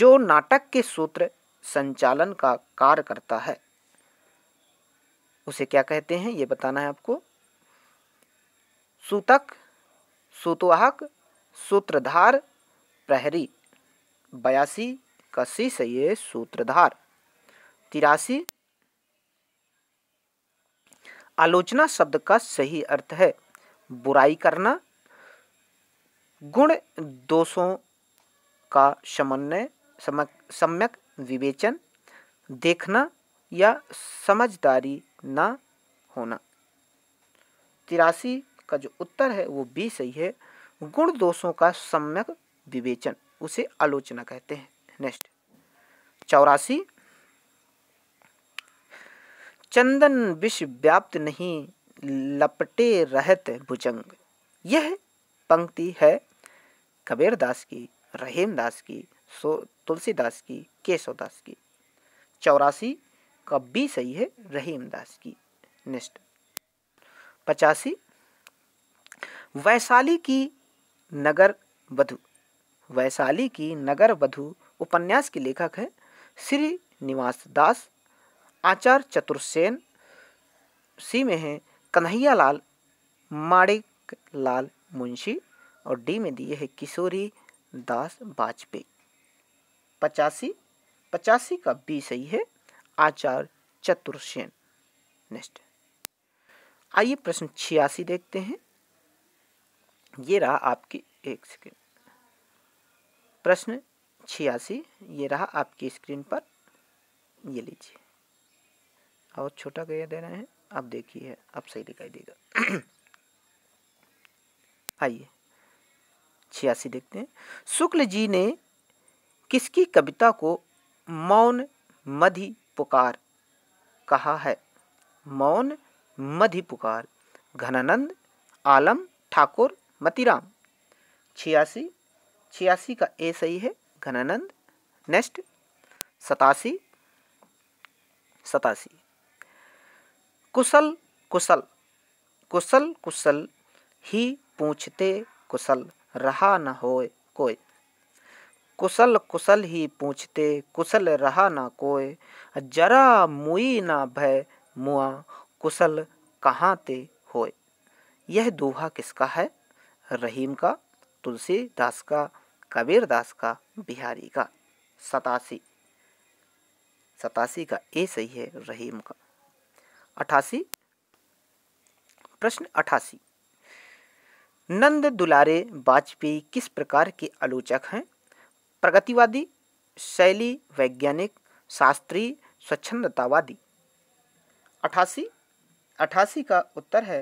[SPEAKER 1] जो नाटक के सूत्र संचालन का कार्य करता है उसे क्या कहते हैं ये बताना है आपको सूतक सूतवाहक सूत्रधार प्रहरी बयासी कसी सही है सूत्रधार तिरासी आलोचना शब्द का सही अर्थ है बुराई करना गुण दोषों का समन्वय सम्यक विवेचन देखना या समझदारी ना होना तिरासी का जो उत्तर है वो बी सही है गुण दोषों का सम्यक विवेचन उसे आलोचना कहते हैं नेक्स्ट चौरासी चंदन विष व्याप्त नहीं लपटे रहत भुजंग यह पंक्ति है दास की रहीम दास की सो तुलसीदास की केशव दास की चौरासी का बी सही है रहीम दास की नेक्स्ट पचासी वैशाली की नगर वधु वैशाली की नगर वधु उपन्यास के लेखक है श्री निवास दास आचार्य चतुर्सेन सी में है कन्हैया लाल माणिक लाल मुंशी और डी में दिए है किशोरी दास वाजपेयी पचासी पचासी का बी सही है आचार्य चतुर्सेन नेक्स्ट आइए प्रश्न छियासी देखते हैं ये रहा आपकी एक सेकेंड प्रश्न छियासी ये रहा आपकी स्क्रीन पर ये लीजिए और छोटा गया दे रहे हैं आप देखिए आप सही दिखाई देगा आइए छियासी देखते हैं शुक्ल जी ने किसकी कविता को मौन मधि पुकार कहा है मौन मधि पुकार घनानंद आलम ठाकुर मतीराम छियासी छियासी का ए सही है घनानंद नेक्स्ट सतासी सतासी कुशल कुशल कुशल कुशल ही पूछते कुशल रहा न हो कोई कुशल कुशल ही पूछते कुशल रहा न कोय जरा मुई न भय मुआ कुशल कहाँ ते होय यह दोहा किसका है रहीम का तुलसीदास का कबीर दास का बिहारी का सतासी सतासी का ए सही है रहीम का अठासी प्रश्न अठासी नंद दुलारे वाजपेयी किस प्रकार के आलोचक हैं प्रगतिवादी शैली वैज्ञानिक शास्त्रीय स्वच्छंदतावादी अठासी अठासी का उत्तर है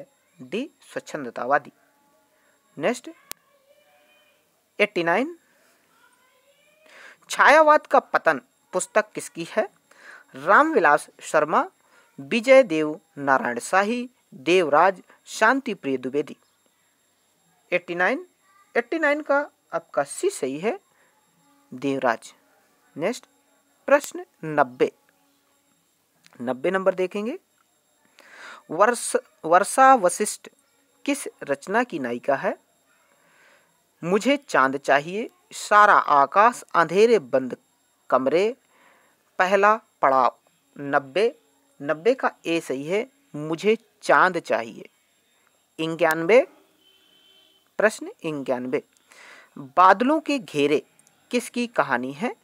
[SPEAKER 1] डी स्वच्छंदतावादी नेक्स्ट एट्टी नाइन छायावाद का पतन पुस्तक किसकी है रामविलास शर्मा विजय देव नारायण शाही देवराज शांति प्रिय द्विवेदी 89 89 का आपका सी सही है देवराज नेक्स्ट प्रश्न 90 90 नंबर देखेंगे वर्ष वर्षा वशिष्ठ किस रचना की नायिका है मुझे चांद चाहिए सारा आकाश अंधेरे बंद कमरे पहला पड़ाव नब्बे नब्बे का ए सही है मुझे चांद चाहिए इक्यानबे प्रश्न इक्यानबे बादलों के घेरे किसकी कहानी है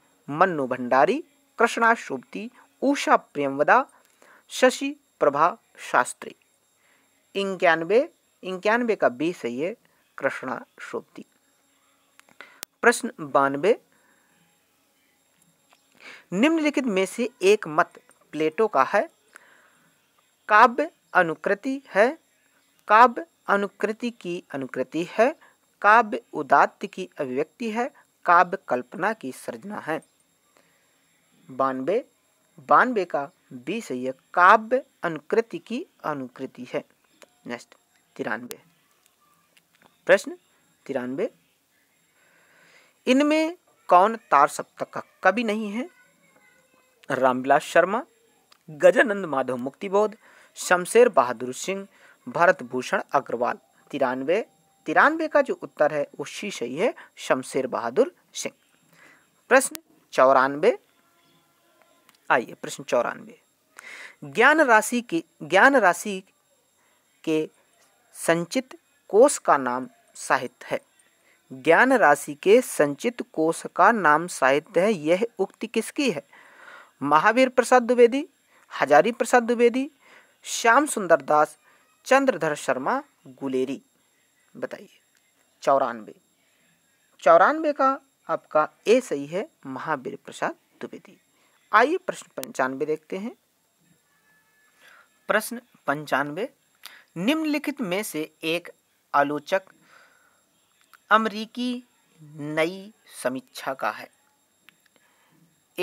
[SPEAKER 1] मन्नु भंडारी कृष्णा शुभती उषा प्रेमवदा शशि प्रभा शास्त्री इक्यानबे इक्यानबे का बी सही है कृष्णा शुभती प्रश्न बानवे निम्नलिखित में से एक मत प्लेटो का है काव्य अनुकृति है काव्य अनुकृति की अनुकृति है काव्य उदात्त की अभिव्यक्ति है काव्य कल्पना की सृजना है बानवे बानवे का बी सही है काव्य अनुकृति की अनुकृति है नेक्स्ट तिरानवे प्रश्न तिरानवे इनमें कौन तार सप्तक का कवि नहीं है रामविलास शर्मा गजानंद माधव मुक्तिबोध शमशेर बहादुर सिंह भरत भूषण अग्रवाल तिरानवे तिरानवे का जो उत्तर है वो सी सही है शमशेर बहादुर सिंह प्रश्न चौरानवे आइए प्रश्न चौरानवे ज्ञान राशि के ज्ञान राशि के संचित कोष का नाम साहित्य है ज्ञान राशि के संचित कोष का नाम साहित्य है यह उक्ति किसकी है महावीर प्रसाद द्विवेदी हजारी प्रसाद द्विवेदी श्याम सुंदर दास चंद्रधर शर्मा गुलेरी बताइए चौरानवे चौरानवे का आपका ए सही है महावीर प्रसाद द्विवेदी आइए प्रश्न पंचानवे देखते हैं प्रश्न पंचानवे निम्नलिखित में से एक आलोचक अमरीकी नई समीक्षा का है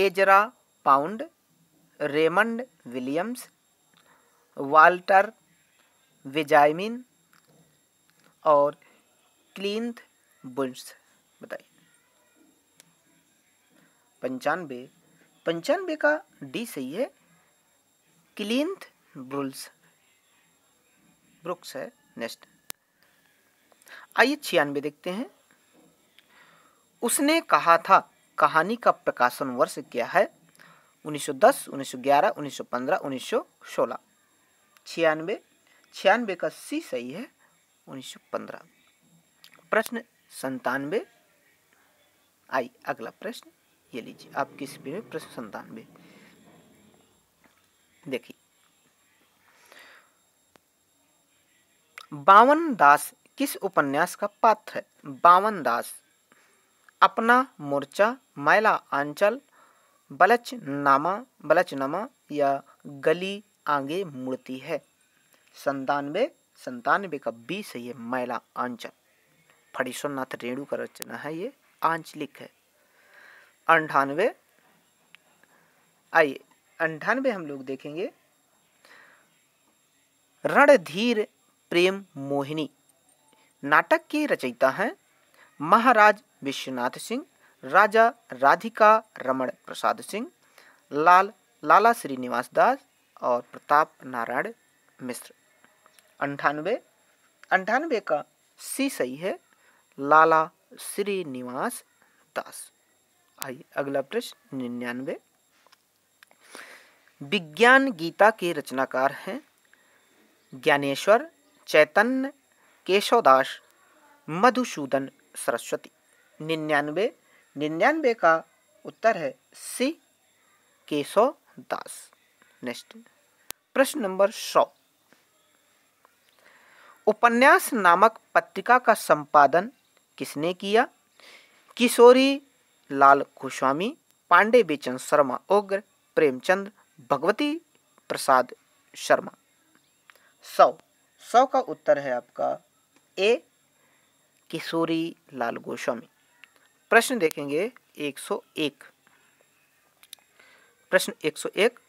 [SPEAKER 1] Ezra Pound Raymond Williams Walter विजाइमिन और क्लींथ बुंस बताइए पंचानबे पंचानबे का डी सही है क्लींथ ब्रुल्स ब्रुक्स है नेक्स्ट आइए छियानबे देखते हैं उसने कहा था कहानी का प्रकाशन वर्ष क्या है 1910, 1911, 1915, 1916 छियानवे छियानवे का सी सही है 1915 प्रश्न संतानवे आई अगला प्रश्न ये लीजिए किस भी में प्रश्न संतानवे देखिए बावन दास किस उपन्यास का पात्र है बावन दास अपना मोर्चा मैला आंचल बलचनामा बलचनामा या गली आगे मुड़ती है संतानवे संतानवे का बी सही है मैला आंचल फणीश्वरनाथ रेणु का रचना है ये आंचलिक है अंठानवे आइए अंठानवे हम लोग देखेंगे रणधीर प्रेम मोहिनी नाटक के रचयिता हैं महाराज विश्वनाथ सिंह राजा राधिका रमण प्रसाद सिंह लाल लाला श्रीनिवास दास और प्रताप नारायण मिश्र अंठानवे अंठानवे का सी सही है लाला श्रीनिवास दास आइए अगला प्रश्न निन्यानवे विज्ञान गीता के रचनाकार हैं ज्ञानेश्वर चैतन्य केशवदास मधुसूदन सरस्वती निन्यानवे निन्यानवे का उत्तर है सी केशव दास नेक्स्ट प्रश्न नंबर सौ उपन्यास नामक पत्रिका का संपादन किसने किया किशोरी लाल गोस्वामी पांडे बेचन शर्मा उग्र प्रेमचंद भगवती प्रसाद शर्मा सौ सौ का उत्तर है आपका ए किशोरी लाल गोस्वामी प्रश्न देखेंगे 101 प्रश्न 101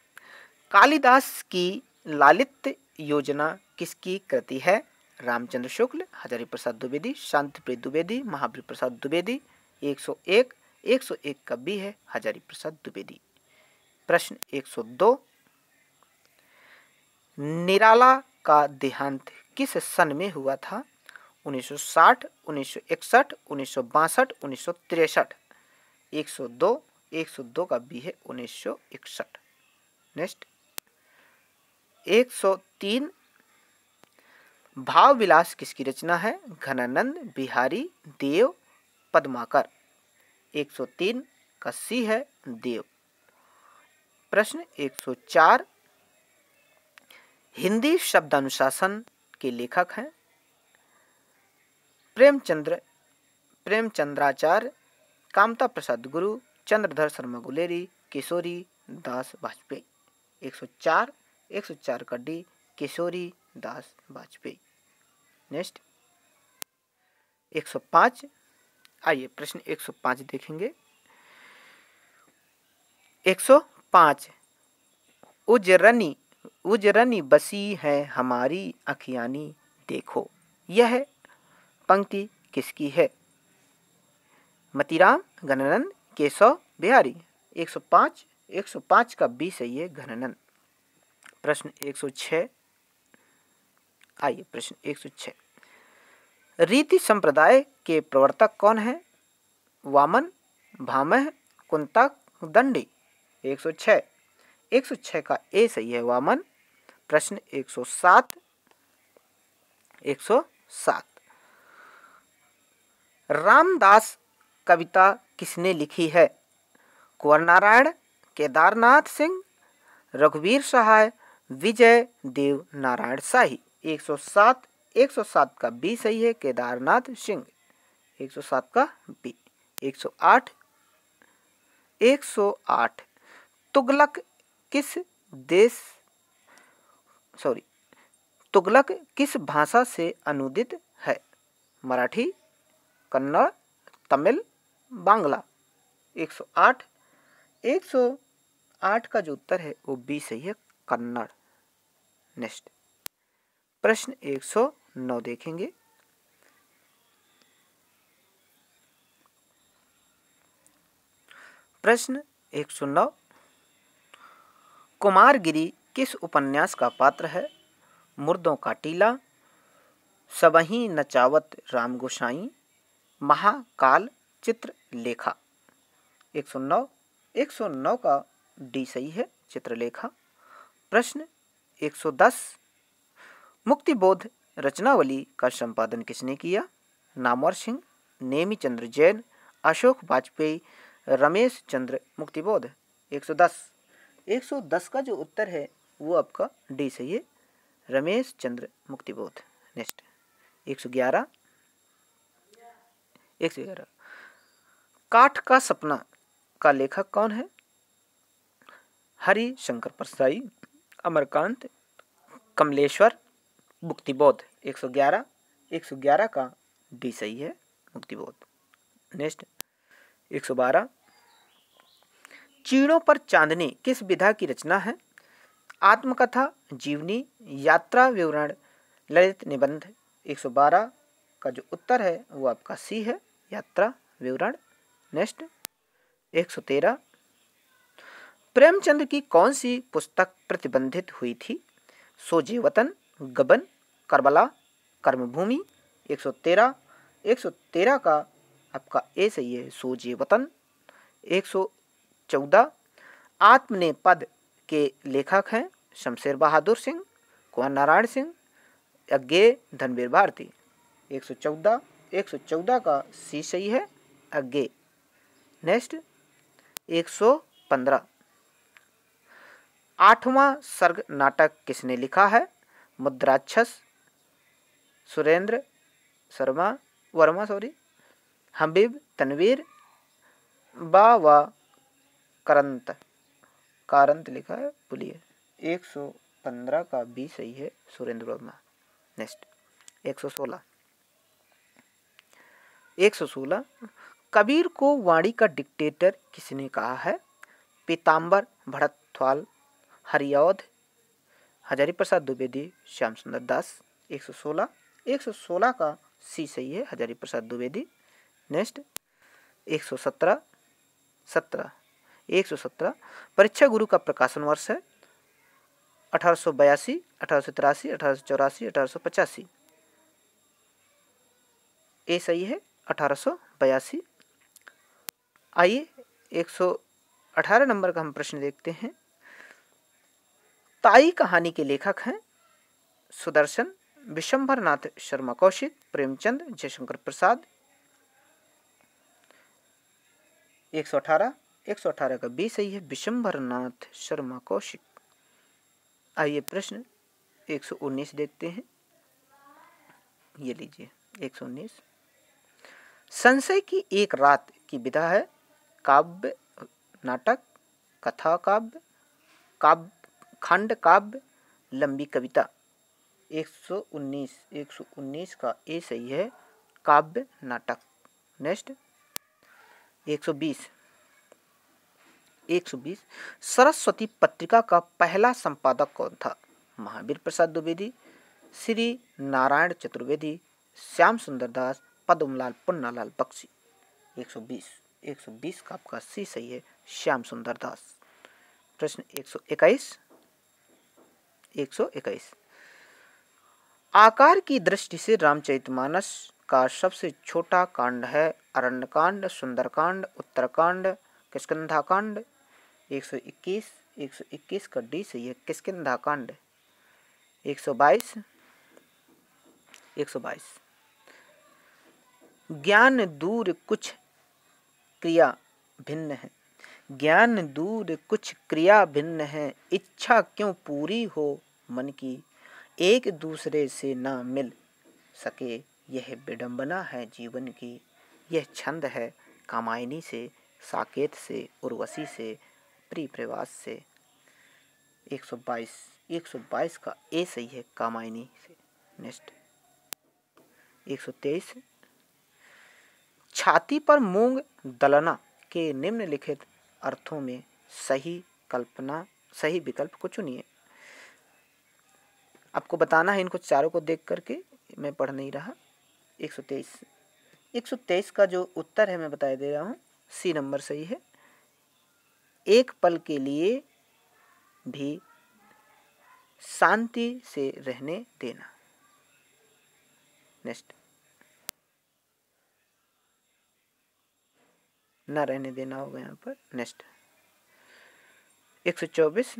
[SPEAKER 1] कालिदास की लालित योजना किसकी कृति है रामचंद्र शुक्ल हजारी प्रसाद द्विवेदी शांतिप्रिय द्विवेदी महावीर प्रसाद द्विवेदी 101 101 का बी है हजारी प्रसाद द्विवेदी प्रश्न 102 निराला का देहांत किस सन में हुआ था 1960, 1961, 1962, 1963, 102, 102 का बी है 1961। नेक्स्ट एक सौ तीन भाव विलास किसकी रचना है घनानंद बिहारी देव पद्माकर 103 का सी है देव प्रश्न 104 हिंदी शब्दानुशासन के लेखक हैं प्रेमचंद्र प्रेमचंद्राचार्य कामता प्रसाद गुरु चंद्रधर शर्मा गुलेरी किशोरी दास वाजपेयी 104 एक सौ चार का डी किशोरी दास वाजपेयी नेक्स्ट एक सौ पांच आइए प्रश्न एक सौ पांच देखेंगे एक सौ पांच उजरनी उजरनी बसी है हमारी अखियानी देखो यह पंक्ति किसकी है मतिराम गणनन केशव बिहारी 105 105 का बी सही है घननन प्रश्न एक सौ छः आइए प्रश्न एक सौ छः रीति संप्रदाय के प्रवर्तक कौन है वामन भामह कुंता दंडी एक सौ छः एक सौ का ए सही है वामन प्रश्न एक सौ सात एक सौ सात रामदास कविता किसने लिखी है कुंवर नारायण केदारनाथ सिंह रघुवीर सहाय विजय देव नारायण शाही 107 107 का बी सही है केदारनाथ सिंह 107 का बी 108 108 तुगलक किस देश सॉरी तुगलक किस भाषा से अनुदित है मराठी कन्नड़ तमिल बांग्ला 108 108 का जो उत्तर है वो बी सही है कन्नड़ नेक्स्ट प्रश्न 109 देखेंगे प्रश्न 109 कुमारगिरी किस उपन्यास का पात्र है मुर्दों का टीला सबही नचावत राम गोसाई महाकाल चित्र लेखा 109 109 का डी सही है चित्रलेखा प्रश्न 110 मुक्तिबोध रचनावली का संपादन किसने किया नामवर सिंह नेमी चंद्र जैन अशोक वाजपेयी रमेश चंद्र मुक्तिबोध 110 110 का जो उत्तर है वो आपका डी सही है रमेश चंद्र मुक्तिबोध नेक्स्ट 111 111 काठ का सपना का लेखक कौन है हरि शंकर प्रसाई अमरकांत कमलेश्वर मुक्तिबोध 111 111 का डी सही है मुक्तिबोध नेक्स्ट 112 चीड़ों पर चांदनी किस विधा की रचना है आत्मकथा जीवनी यात्रा विवरण ललित निबंध 112 का जो उत्तर है वो आपका सी है यात्रा विवरण नेक्स्ट 113 प्रेमचंद की कौन सी पुस्तक प्रतिबंधित हुई थी सोजे वतन गबन करबला कर्मभूमि 113 113 का आपका ए सही है सोजे वतन 114 आत्मने पद के लेखक हैं शमशेर बहादुर सिंह कुंवर नारायण सिंह अज्ञे धनवीर भारती 114 114 का सी सही है अज्ञे नेक्स्ट 115 आठवां सर्ग नाटक किसने लिखा है Mudrarakshasa Surendra Sharma Varma sorry Habib Tanvir B V करंत कारंत लिखा है बोलिए एक सौ पंद्रह का बी सही है सुरेंद्र वर्मा नेक्स्ट एक सौ सोलह एक सौ सोलह कबीर को वाणी का डिक्टेटर किसने कहा है पीताम्बर भरतवाल हरिऔध हजारी प्रसाद द्विवेदी श्याम सुंदर दास सौ सोलह का सी सही है हजारी प्रसाद द्विवेदी नेक्स्ट एक सौ सत्रह सत्रह एक सौ सत्रह परीक्षा गुरु का प्रकाशन वर्ष है अठारह सौ बयासी अठारह सौ तिरासी अठारह सौ चौरासी अठारह सौ पचासी ए सही है अठारह सौ बयासी आइए एक सौ अठारह नंबर का हम प्रश्न देखते हैं ताई कहानी के लेखक हैं सुदर्शन विशंभर नाथ शर्मा कौशिक प्रेमचंद जयशंकर प्रसाद 118 118 का बी सही है विशंभर नाथ शर्मा कौशिक आइए प्रश्न 119 देखते हैं ये लीजिए 119 संशय की एक रात की विधा है काव्य नाटक कथा काव्य काव्य खंड काव्य लंबी कविता 119 119 का ए सही है काव्य नाटक नेक्स्ट 120 120 सरस्वती पत्रिका का पहला संपादक कौन था महावीर प्रसाद द्विवेदी श्री नारायण चतुर्वेदी श्याम सुंदर दास पद्मलाल पुन्नालाल बख्शी 120 120 का आपका सी सही है श्याम सुंदर दास प्रश्न 121 एक आकार की दृष्टि से रामचरितमानस का सबसे छोटा कांड है अरण्यकांड सुंदरकांड उत्तरकांड किस्कंधाकांड 121 121 का डी सही है किस्कंधाकांड 122 122 ज्ञान दूर कुछ क्रिया भिन्न है ज्ञान दूर कुछ क्रिया भिन्न है इच्छा क्यों पूरी हो मन की एक दूसरे से ना मिल सके यह विडंबना है जीवन की यह छंद है कामायनी से साकेत से उर्वशी से प्री प्रवास से 122 122 का ए सही है कामायनी से नेक्स्ट 123 छाती पर मूंग दलना के निम्नलिखित अर्थों में सही कल्पना सही विकल्प को चुनिए आपको बताना है इनको चारों को देख करके मैं पढ़ नहीं रहा एक सौ तेईस एक सौ तेईस का जो उत्तर है मैं बताया दे रहा हूँ सी नंबर सही है एक पल के लिए भी शांति से रहने देना नेक्स्ट ना रहने देना होगा यहाँ पर नेक्स्ट एक सौ चौबीस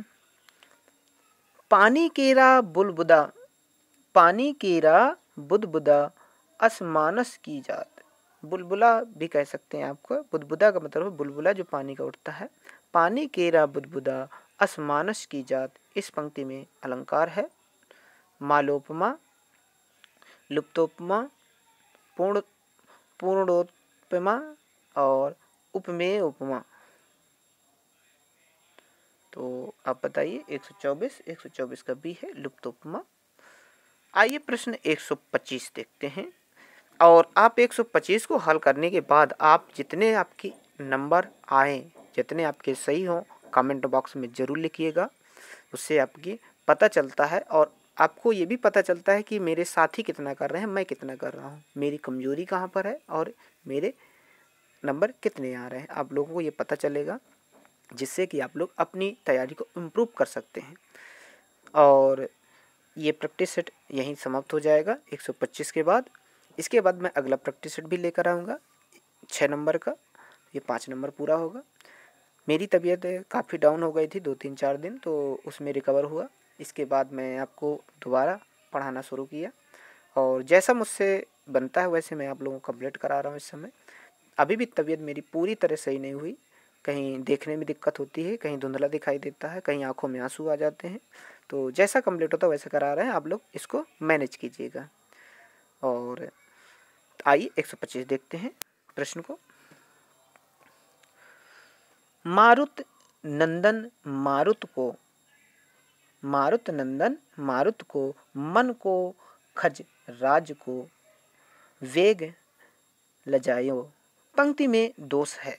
[SPEAKER 1] पानी केरा बुलबुदा पानी केरा बुदबुदा असमानस की जात बुलबुला भी कह सकते हैं आपको बुदबुदा का मतलब है बुलबुला जो पानी का उठता है पानी केरा बुदबुदा असमानस की जात इस पंक्ति में अलंकार है मालोपमा लुप्तोपमा पूर्ण पूर्णोत्पमा और उपमेय उपमा तो आप बताइए 124 124 का बी है लुप्त उपमा आइए प्रश्न 125 देखते हैं और आप 125 को हल करने के बाद आप जितने आपके नंबर आए जितने आपके सही हों कमेंट बॉक्स में ज़रूर लिखिएगा उससे आपकी पता चलता है और आपको ये भी पता चलता है कि मेरे साथी कितना कर रहे हैं मैं कितना कर रहा हूँ मेरी कमजोरी कहाँ पर है और मेरे नंबर कितने आ रहे हैं आप लोगों को ये पता चलेगा जिससे कि आप लोग अपनी तैयारी को इम्प्रूव कर सकते हैं और ये प्रैक्टिस सेट यहीं समाप्त हो जाएगा 125 के बाद इसके बाद मैं अगला प्रैक्टिस सेट भी लेकर आऊँगा छः नंबर का ये पाँच नंबर पूरा होगा मेरी तबीयत काफ़ी डाउन हो गई थी दो तीन चार दिन तो उसमें रिकवर हुआ इसके बाद मैं आपको दोबारा पढ़ाना शुरू किया और जैसा मुझसे बनता है वैसे मैं आप लोगों को कम्प्लीट करा रहा हूँ इस समय अभी भी तबीयत मेरी पूरी तरह सही नहीं हुई कहीं देखने में दिक्कत होती है कहीं धुंधला दिखाई देता है कहीं आंखों में आंसू आ जाते हैं तो जैसा कम्प्लीट होता है वैसा करा रहे हैं आप लोग इसको मैनेज कीजिएगा और आइए पच्चीस देखते हैं प्रश्न को मारुत नंदन मारुत को मारुत नंदन मारुत को मन को खज राज को वेग लजायो पंक्ति में दोष है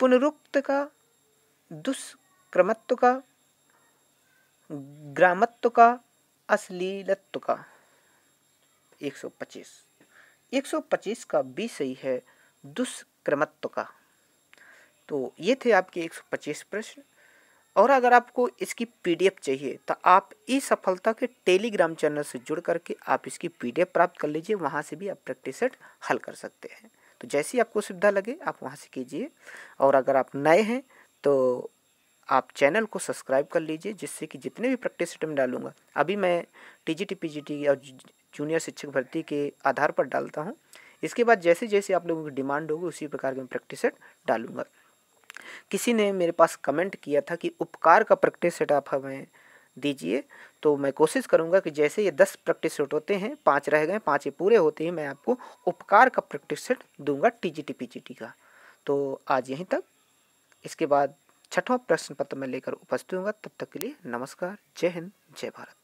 [SPEAKER 1] पुनरुक्त का दुष्क्रमत्व का ग्रामत्व का अश्लीलत्व का 125 125 का बी सही है दुष्क्रमत्व का तो ये थे आपके 125 प्रश्न और अगर आपको इसकी पीडीएफ चाहिए तो आप ई सफलता के टेलीग्राम चैनल से जुड़ करके आप इसकी पीडीएफ प्राप्त कर लीजिए वहाँ से भी आप प्रैक्टिस सेट हल कर सकते हैं तो जैसी आपको सुविधा लगे आप वहाँ से कीजिए और अगर आप नए हैं तो आप चैनल को सब्सक्राइब कर लीजिए जिससे कि जितने भी प्रैक्टिस सेट में डालूँगा अभी मैं टी जी टी और जूनियर शिक्षक भर्ती के आधार पर डालता हूँ इसके बाद जैसे जैसे आप लोगों की डिमांड होगी उसी प्रकार के मैं प्रैक्टिस सेट डालूँगा किसी ने मेरे पास कमेंट किया था कि उपकार का प्रैक्टिस सेट आप हमें दीजिए तो मैं कोशिश करूँगा कि जैसे ये दस प्रैक्टिस सेट होते हैं पाँच रह गए पाँच ये पूरे होते ही मैं आपको उपकार का प्रैक्टिस सेट दूंगा T G T P G T का तो आज यहीं तक इसके बाद छठवां प्रश्न पत्र मैं लेकर उपस्थित हूँगा तब तक के लिए नमस्कार जय हिंद जय भारत